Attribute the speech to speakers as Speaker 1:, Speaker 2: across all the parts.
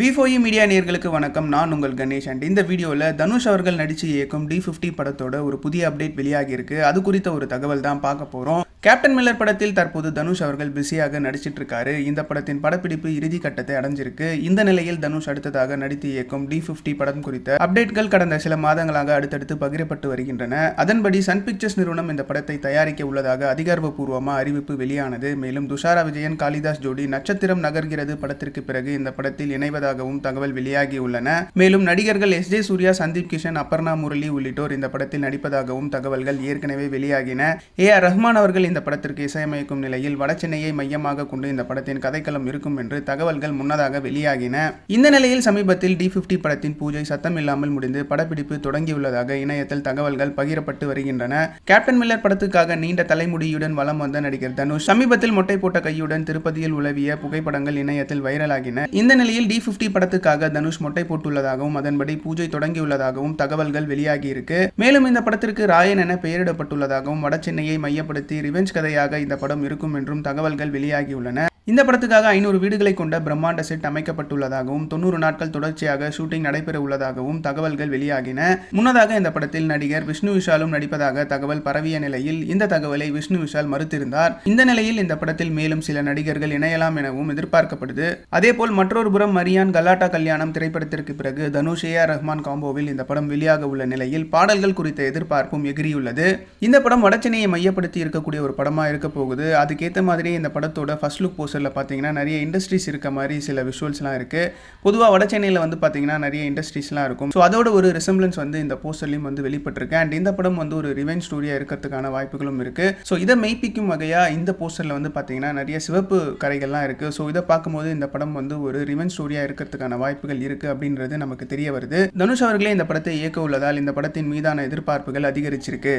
Speaker 1: விஃபோஇ media e நேர்களுக்கு வணக்கம் நான் உங்கள் கணேஷ் அண்ட் இந்த வீடியோவில் தனுஷ் அவர்கள் நடித்து இயக்கும் டி ஃபிஃப்டி படத்தோட ஒரு புதிய அப்டேட் வெளியாகியிருக்கு அது குறித்த ஒரு தகவல் தான் பார்க்க போகிறோம் கேப்டன் மில்லர் படத்தில் தற்போது தனுஷ் அவர்கள் பிஸியாக நடிச்சிட்டு இருக்காரு இந்த படத்தின் படப்பிடிப்பு இறுதி கட்டத்தை அடைஞ்சிருக்கு இந்த நிலையில் தனுஷ் அடுத்ததாக நடித்து இயக்கும் டி பிப்டி படம் குறித்த அப்டேட்கள் கடந்த சில மாதங்களாக அடுத்தடுத்து பகிரப்பட்டு வருகின்றன அதன்படி சன் பிக்சர்ஸ் நிறுவனம் இந்த படத்தை தயாரிக்க உள்ளதாக அதிகாரப்பூர்வமாக அறிவிப்பு வெளியானது மேலும் துஷாரா விஜயன் காளிதாஸ் ஜோடி நட்சத்திரம் நகர்கிறது படத்திற்கு பிறகு இந்த படத்தில் இணைவதாகவும் தகவல் வெளியாகியுள்ளன மேலும் நடிகர்கள் எஸ் ஜே சூர்யா சந்தீப் கிஷன் அப்பர்ணா முரளி உள்ளிட்டோர் இந்த படத்தில் நடிப்பதாகவும் தகவல்கள் ஏற்கனவே வெளியாகின ஏ ஆர் ரஹ்மான் அவர்கள் இந்த படத்திற்கு இசையமைக்கும் நிலையில் வடசென்னையை மையமாக கொண்டு இந்த படத்தின் கதைக்களம் இருக்கும் என்று தகவல்கள் முன்னதாக வெளியாகின இந்த நிலையில் சமீபத்தில் டி பிப்டி படத்தின் பூஜை சத்தம் இல்லாமல் முடிந்து படப்பிடிப்பு தொடங்கியுள்ளதாக இணையத்தில் தகவல்கள் பகிரப்பட்டு வருகின்றன கேப்டன் மில்லர் படத்துக்காக நீண்ட தலைமுடியுடன் வலம் வந்த நடிகர் தனுஷ் சமீபத்தில் மொட்டை போட்ட கையுடன் திருப்பதியில் உலவிய புகைப்படங்கள் இணையத்தில் வைரலாகின இந்த நிலையில் டி பிப்டி படத்துக்காக தனுஷ் மொட்டை போட்டுள்ளதாகவும் அதன்படி பூஜை தொடங்கியுள்ளதாகவும் தகவல்கள் வெளியாகியிருக்கு மேலும் இந்த படத்திற்கு ராயன் என பெயரிடப்பட்டுள்ளதாகவும் வடசென்னையை மையப்படுத்தி ரெவெஞ்ச் கதையாக இந்த படம் இருக்கும் என்றும் தகவல்கள் வெளியாகியுள்ளன இந்த படத்துக்காக ஐநூறு வீடுகளை கொண்ட பிரம்மாண்ட செட் அமைக்கப்பட்டுள்ளதாகவும் தொண்ணூறு நாட்கள் தொடர்ச்சியாக ஷூட்டிங் நடைபெற உள்ளதாகவும் தகவல்கள் வெளியாகின முன்னதாக இந்த படத்தில் நடிகர் விஷ்ணு விஷாலும் நடிப்பதாக தகவல் பரவிய நிலையில் இந்த தகவலை விஷ்ணு விஷால் மறுத்திருந்தார் இந்த நிலையில் இந்த படத்தில் மேலும் சில நடிகர்கள் இணையலாம் எனவும் எதிர்பார்க்கப்படுது அதேபோல் மற்றொரு புறம் மரியான் கலாட்டா கல்யாணம் திரைப்படத்திற்கு பிறகு தனுஷ் ஏஆர் ரஹ்மான் காம்போவில் இந்த படம் வெளியாக உள்ள நிலையில் பாடல்கள் குறித்த எதிர்பார்ப்பும் எகிரியுள்ளது இந்த படம் வடச்சென்னையை மையப்படுத்தி இருக்கக்கூடிய ஒரு படமா இருக்க போகுது அதுக்கேற்ற மாதிரி இந்த படத்தோட ஃபர்ஸ்ட் லுக் போஸ்டர் சென்டரில் பார்த்தீங்கன்னா நிறைய இண்டஸ்ட்ரீஸ் இருக்க மாதிரி சில விஷுவல்ஸ்லாம் இருக்குது பொதுவாக வட சென்னையில் வந்து பார்த்தீங்கன்னா நிறைய இண்டஸ்ட்ரீஸ்லாம் இருக்கும் ஸோ அதோட ஒரு ரிசம்பிளன்ஸ் வந்து இந்த போஸ்டர்லையும் வந்து வெளிப்பட்டிருக்கு அண்ட் இந்த படம் வந்து ஒரு ரிவெஞ்ச் ஸ்டோரியாக இருக்கிறதுக்கான வாய்ப்புகளும் இருக்குது ஸோ இதை மெய்ப்பிக்கும் வகையாக இந்த போஸ்டரில் வந்து பார்த்தீங்கன்னா நிறைய சிவப்பு கரைகள்லாம் இருக்குது ஸோ இதை பார்க்கும்போது இந்த படம் வந்து ஒரு ரிவெஞ்ச் ஸ்டோரியாக இருக்கிறதுக்கான வாய்ப்புகள் இருக்குது அப்படின்றது நமக்கு தெரிய வருது தனுஷ் அவர்களே இந்த படத்தை இயக்க உள்ளதால் இந்த படத்தின் மீதான எதிர்பார்ப்புகள் அதிகரிச்சிருக்கு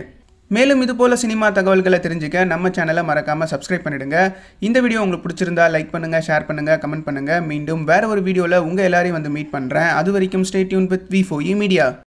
Speaker 1: மேலும் இது போல சினிமா தகவல்களை தெரிஞ்சுக்க நம்ம சேனலை மறக்காமல் சப்ஸ்கிரைப் பண்ணிடுங்க இந்த வீடியோ உங்களுக்கு பிடிச்சிருந்தா லைக் பண்ணுங்கள் ஷேர் பண்ணுங்கள் கமெண்ட் பண்ணுங்க மீண்டும் வேறு ஒரு வீடியோவில் உங்கள் எல்லாரையும் வந்து மீட் பண்ணுறேன் அது வரைக்கும் ஸ்டே டியூன் வித் வி ஃபோ இ மீடியா